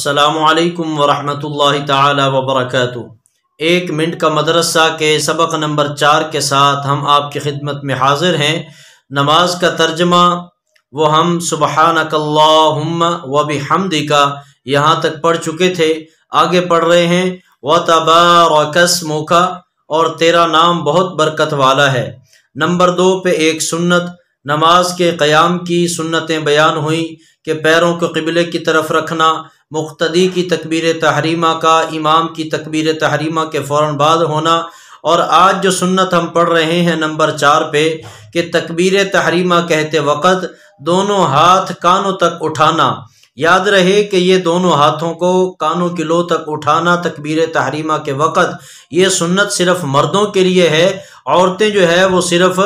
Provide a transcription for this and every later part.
السلام علیکم ورحمۃ اللہ تعالی وبرکاتہ ایک منٹ کا مدرسہ کے سبق نمبر چار کے ساتھ ہم آپ کی خدمت میں حاضر ہیں نماز کا ترجمہ وہ ہم سبحانک اللہم و بہ کا یہاں تک پڑھ چکے تھے آگے پڑھ رہے ہیں و تبار وکس اور تیرا نام بہت برکت والا ہے نمبر دو پہ ایک سنت نماز کے قیام کی سنتیں بیان ہوئیں کہ پیروں کو قبلے کی طرف رکھنا مقتدی کی تکبیر تحریمہ کا امام کی تکبیر تحریمہ کے فوراً بعد ہونا اور آج جو سنت ہم پڑھ رہے ہیں نمبر چار پہ کہ تکبیر تحریمہ کہتے وقت دونوں ہاتھ کانوں تک اٹھانا یاد رہے کہ یہ دونوں ہاتھوں کو کانوں کی لو تک اٹھانا تکبیر تحریمہ کے وقت یہ سنت صرف مردوں کے لیے ہے عورتیں جو ہے وہ صرف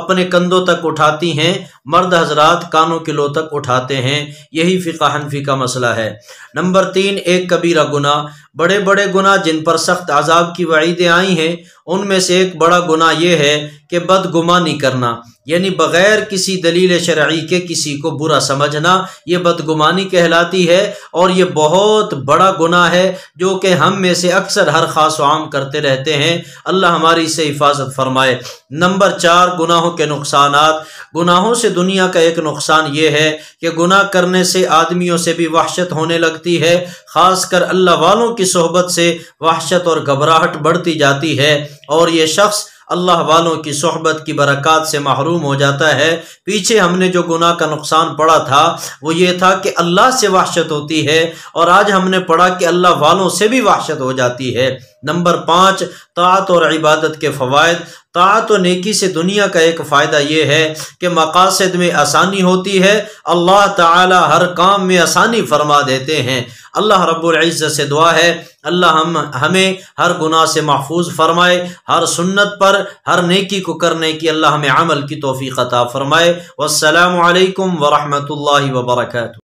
اپنے کندھوں تک اٹھاتی ہیں مرد حضرات کانوں کلو تک اٹھاتے ہیں یہی فقہ حنفی کا مسئلہ ہے نمبر تین ایک کبیرہ گناہ بڑے بڑے گناہ جن پر سخت عذاب کی وعیدیں آئی ہیں ان میں سے ایک بڑا گناہ یہ ہے کہ بد گمانی کرنا یعنی بغیر کسی دلیل شرعی کے کسی کو برا سمجھنا یہ بدگمانی کہلاتی ہے اور یہ بہت بڑا گناہ ہے جو کہ ہم میں سے اکثر ہر خاص و عام کرتے رہتے ہیں اللہ ہماری سے حفاظت فرمائے نمبر چار گناہوں کے نقصانات گناہوں سے دنیا کا ایک نقصان یہ ہے کہ گناہ کرنے سے آدمیوں سے بھی وحشت ہونے لگتی ہے خاص کر اللہ والوں کی صحبت سے وحشت اور گھبراہٹ بڑھتی جاتی ہے اور یہ شخص اللہ والوں کی صحبت کی برکات سے محروم ہو جاتا ہے پیچھے ہم نے جو گناہ کا نقصان پڑا تھا وہ یہ تھا کہ اللہ سے وحشت ہوتی ہے اور آج ہم نے پڑھا کہ اللہ والوں سے بھی وحشت ہو جاتی ہے نمبر پانچ طاعت اور عبادت کے فوائد طاعت و نیکی سے دنیا کا ایک فائدہ یہ ہے کہ مقاصد میں آسانی ہوتی ہے اللہ تعالی ہر کام میں آسانی فرما دیتے ہیں اللہ رب العزت سے دعا ہے اللہ ہم ہمیں ہر گناہ سے محفوظ فرمائے ہر سنت پر ہر نیکی کو کرنے کی اللہ ہمیں عمل کی توفیق عطا فرمائے والسلام علیکم ورحمۃ اللہ وبرکاتہ